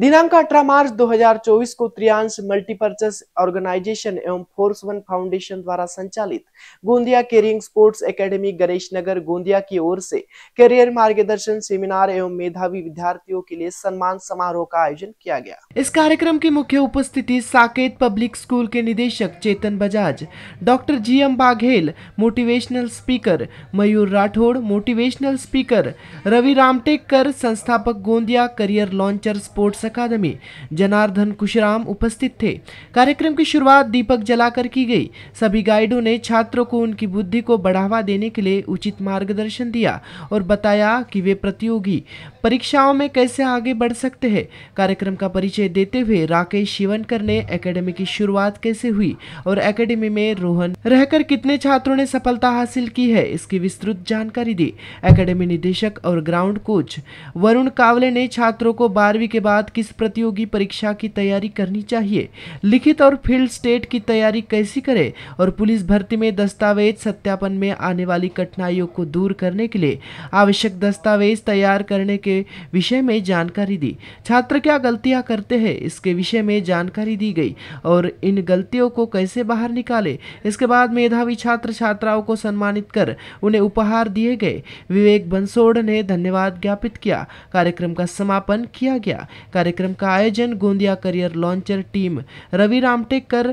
दिनांक 18 मार्च 2024 को Triyansh multipurpose organisation एवं फोर्स वन फाउंडेशन द्वारा संचालित Gondia caring sports academy Ganesh Nagar Gondia की ओर से करियर मार्गदर्शन सेमिनार एवं मेधावी विद्यार्थियों के लिए सम्मान समारोह का आयोजन किया गया इस कार्यक्रम की मुख्य उपस्थिति साकेत पब्लिक स्कूल के निदेशक Chetan Bajaj doctor G M Baghel motivational speaker Mayur Rathod motivational speaker Ravi Ramtek संस्थापक गोंदिया करियर लॉन्चर स्पोर्ट्स अकादमी जनार्दन कुशराम उपस्थित थे कार्यक्रम की शुरुआत दीपक जलाकर की गई सभी गाइडों ने छात्रों को उनकी बुद्धि को बढ़ावा देने के लिए उचित मार्गदर्शन दिया और बताया कि वे प्रतियोगी परीक्षाओं में कैसे आगे बढ़ सकते हैं कार्यक्रम का परिचय देते हुए राकेश शिवनकर ने एकेडमी की शुरुआत कैसे हुई और एकेडमी में रोहन रहकर कितने छात्रों ने सफलता हासिल की है इसकी विस्तृत जानकारी दी एकेडमी निदेशक और ग्राउंड कोच वरुण कावले ने छात्रों को बारहवीं के बाद किस प्रतियोगी परीक्षा की तैयारी करनी चाहिए लिखित और फील्ड स्टेट की तैयारी कैसी करें और पुलिस भर्ती में दस्तावेज सत्यापन में आने वाली कठिनाइयों को दूर करने के लिए आवश्यक दस्तावेज तैयार करने के विषय में जानकारी दी छात्र क्या गलतियां करते हैं इसके विषय में जानकारी दी गई और इन गलतियों को कैसे बाहर निकाले इसके बाद मेधावी छात्र छात्राओं को सम्मानित कर उन्हें उपहार दिए गए विवेक बंसोड़ ने धन्यवाद ज्ञापित किया कार्यक्रम का समापन किया गया कार्यक्रम का आयोजन Gondia career launcher team Ravi Ramtekar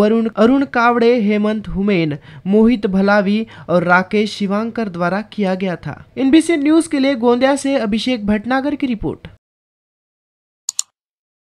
Varun Arun Kawade Hemant Humen Mohit Bhalavi और राकेश शिवांकर द्वारा किया गया था एनबीसी न्यूज के लिए गोंदिया से अभिषेक भटनागर की रिपोर्ट